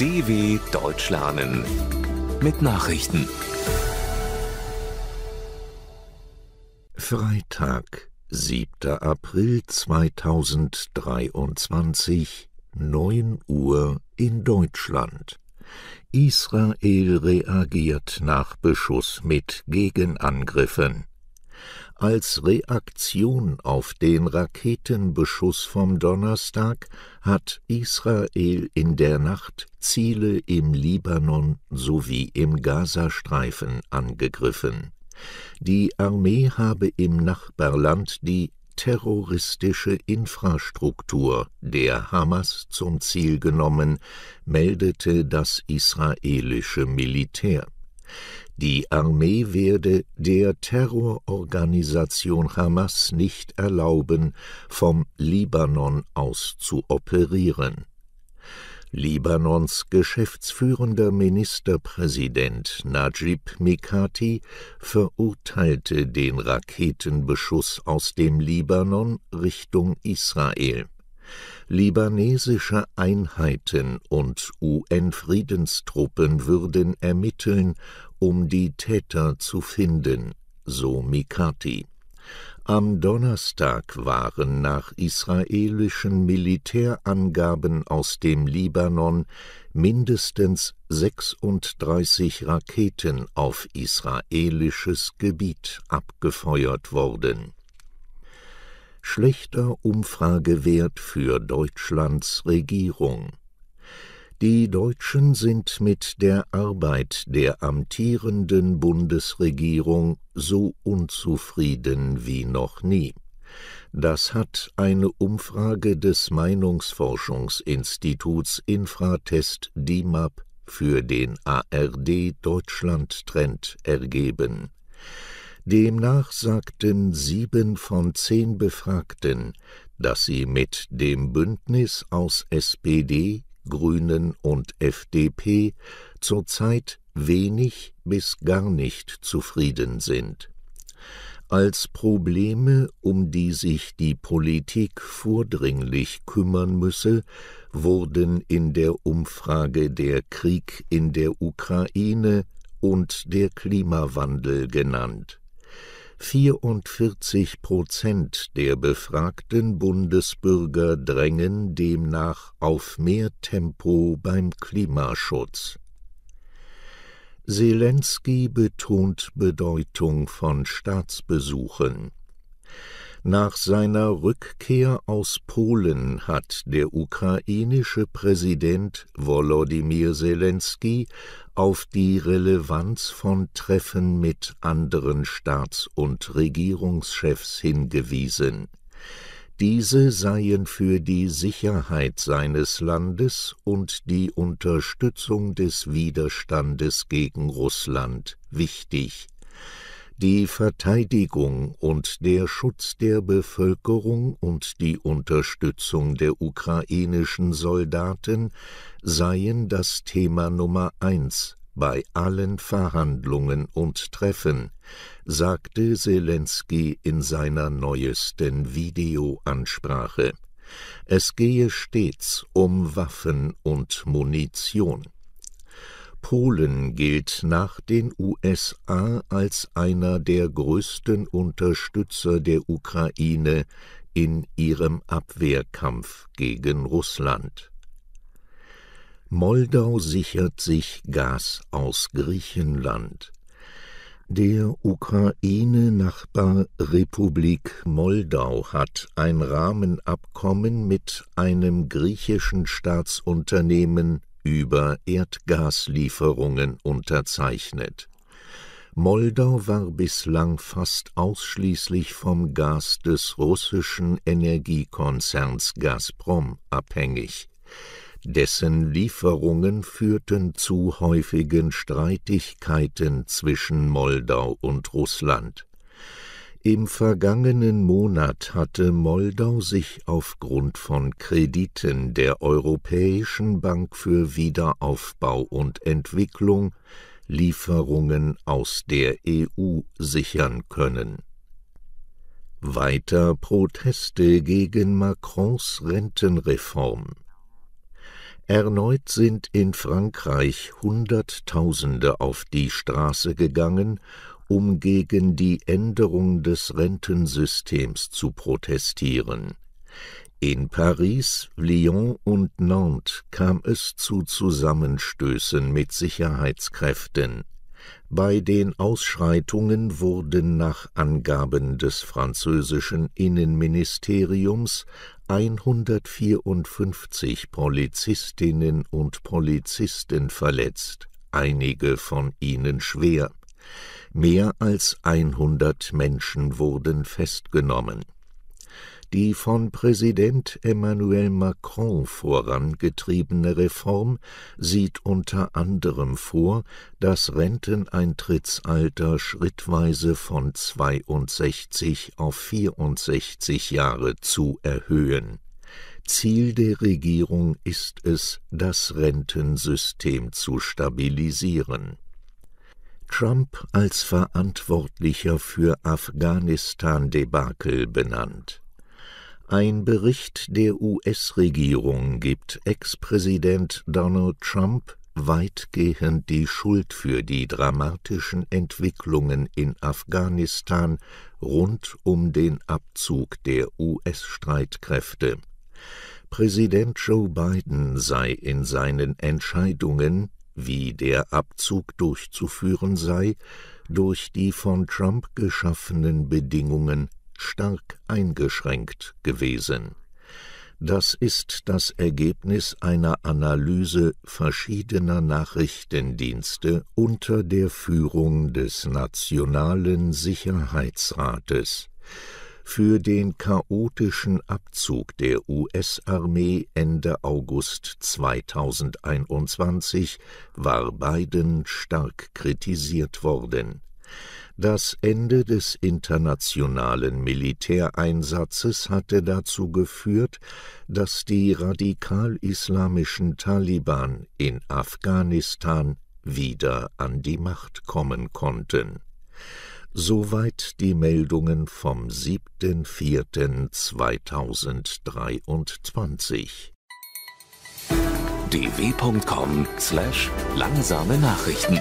DW Deutsch lernen mit Nachrichten. Freitag, 7. April 2023, 9 Uhr in Deutschland. Israel reagiert nach Beschuss mit Gegenangriffen. Als Reaktion auf den Raketenbeschuss vom Donnerstag hat Israel in der Nacht Ziele im Libanon sowie im Gazastreifen angegriffen. Die Armee habe im Nachbarland die terroristische Infrastruktur der Hamas zum Ziel genommen, meldete das israelische Militär die Armee werde der Terrororganisation Hamas nicht erlauben, vom Libanon aus zu operieren. Libanons geschäftsführender Ministerpräsident Najib Mikati verurteilte den Raketenbeschuss aus dem Libanon Richtung Israel. Libanesische Einheiten und UN-Friedenstruppen würden ermitteln um die Täter zu finden, so Mikati. Am Donnerstag waren nach israelischen Militärangaben aus dem Libanon mindestens 36 Raketen auf israelisches Gebiet abgefeuert worden. Schlechter Umfragewert für Deutschlands Regierung. Die Deutschen sind mit der Arbeit der amtierenden Bundesregierung so unzufrieden wie noch nie. Das hat eine Umfrage des Meinungsforschungsinstituts Infratest DIMAP für den ARD Deutschland Trend ergeben. Demnach sagten sieben von zehn Befragten, dass sie mit dem Bündnis aus SPD, Grünen und FDP zurzeit wenig bis gar nicht zufrieden sind. Als Probleme, um die sich die Politik vordringlich kümmern müsse, wurden in der Umfrage der Krieg in der Ukraine und der Klimawandel genannt. 44 Prozent der befragten Bundesbürger drängen demnach auf mehr Tempo beim Klimaschutz. Zelensky betont Bedeutung von Staatsbesuchen nach seiner Rückkehr aus Polen hat der ukrainische Präsident Volodymyr Zelensky auf die Relevanz von Treffen mit anderen Staats- und Regierungschefs hingewiesen. Diese seien für die Sicherheit seines Landes und die Unterstützung des Widerstandes gegen Russland wichtig die Verteidigung und der Schutz der Bevölkerung und die Unterstützung der ukrainischen Soldaten seien das Thema Nummer eins bei allen Verhandlungen und Treffen, sagte Zelensky in seiner neuesten Videoansprache. Es gehe stets um Waffen und Munition. Polen gilt nach den USA als einer der größten Unterstützer der Ukraine in ihrem Abwehrkampf gegen Russland. Moldau sichert sich Gas aus Griechenland. Der ukraine Nachbar Republik Moldau hat ein Rahmenabkommen mit einem griechischen Staatsunternehmen über Erdgaslieferungen unterzeichnet. Moldau war bislang fast ausschließlich vom Gas des russischen Energiekonzerns Gazprom abhängig. Dessen Lieferungen führten zu häufigen Streitigkeiten zwischen Moldau und Russland. Im vergangenen Monat hatte Moldau sich aufgrund von Krediten der Europäischen Bank für Wiederaufbau und Entwicklung Lieferungen aus der EU sichern können. Weiter Proteste gegen Macrons Rentenreform. Erneut sind in Frankreich Hunderttausende auf die Straße gegangen, um gegen die Änderung des Rentensystems zu protestieren. In Paris, Lyon und Nantes kam es zu Zusammenstößen mit Sicherheitskräften. Bei den Ausschreitungen wurden nach Angaben des französischen Innenministeriums 154 Polizistinnen und Polizisten verletzt, einige von ihnen schwer. Mehr als 100 Menschen wurden festgenommen. Die von Präsident Emmanuel Macron vorangetriebene Reform sieht unter anderem vor, das Renteneintrittsalter schrittweise von 62 auf 64 Jahre zu erhöhen. Ziel der Regierung ist es, das Rentensystem zu stabilisieren Trump als Verantwortlicher für Afghanistan-Debakel benannt. Ein Bericht der US-Regierung gibt Ex-Präsident Donald Trump weitgehend die Schuld für die dramatischen Entwicklungen in Afghanistan rund um den Abzug der US-Streitkräfte. Präsident Joe Biden sei in seinen Entscheidungen wie der Abzug durchzuführen sei, durch die von Trump geschaffenen Bedingungen stark eingeschränkt gewesen. Das ist das Ergebnis einer Analyse verschiedener Nachrichtendienste unter der Führung des Nationalen Sicherheitsrates für den chaotischen Abzug der US-Armee Ende August 2021 war Biden stark kritisiert worden. Das Ende des internationalen Militäreinsatzes hatte dazu geführt, dass die radikal-islamischen Taliban in Afghanistan wieder an die Macht kommen konnten. Soweit die Meldungen vom 7.4.2023. dw.com/langsame Nachrichten